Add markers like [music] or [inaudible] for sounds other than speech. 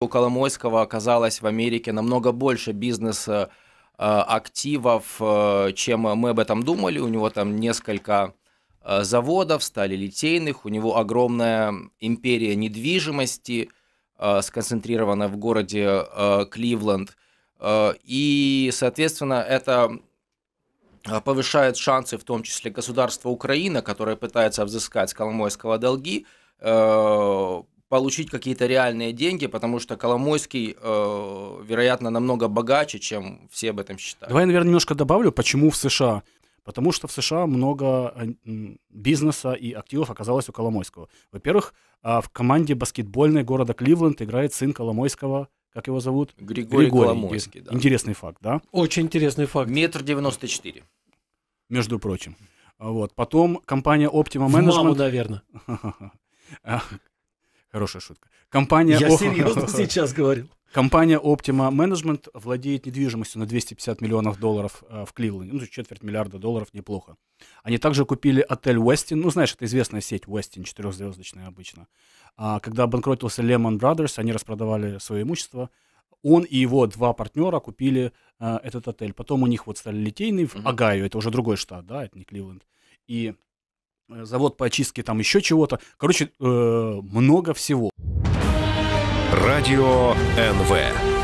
У Коломойского оказалось в Америке намного больше бизнеса э, э, активов, э, чем мы об этом думали. У него там несколько заводов, стали литейных, у него огромная империя недвижимости, сконцентрированная в городе Кливленд. И, соответственно, это повышает шансы, в том числе государства Украины, которое пытается взыскать с Коломойского долги, получить какие-то реальные деньги, потому что Коломойский, э, вероятно, намного богаче, чем все об этом считают. Давай, наверное, немножко добавлю, почему в США. Потому что в США много э, бизнеса и активов оказалось у Коломойского. Во-первых, а, в команде баскетбольной города Кливленд играет сын Коломойского, как его зовут? Григорий, Григорий Коломойский. Да. Интересный факт, да? Очень интересный факт. Метр девяносто четыре. Между прочим. А вот. Потом компания Optima Management... В маму, наверное. [laughs] Хорошая шутка. Компания... Я О... серьезно [laughs] сейчас говорил. Компания Optima Management владеет недвижимостью на 250 миллионов долларов э, в Кливленде. Ну, четверть миллиарда долларов неплохо. Они также купили отель Westin. Ну, знаешь, это известная сеть Westin, четырехзвездочная обычно. А, когда обанкротился Lehman Brothers, они распродавали свое имущество. Он и его два партнера купили э, этот отель. Потом у них вот стали литейный в агаю это уже другой штат, да, это не Кливленд. И Э, завод по очистке там еще чего-то. Короче, э, много всего. Радио НВ.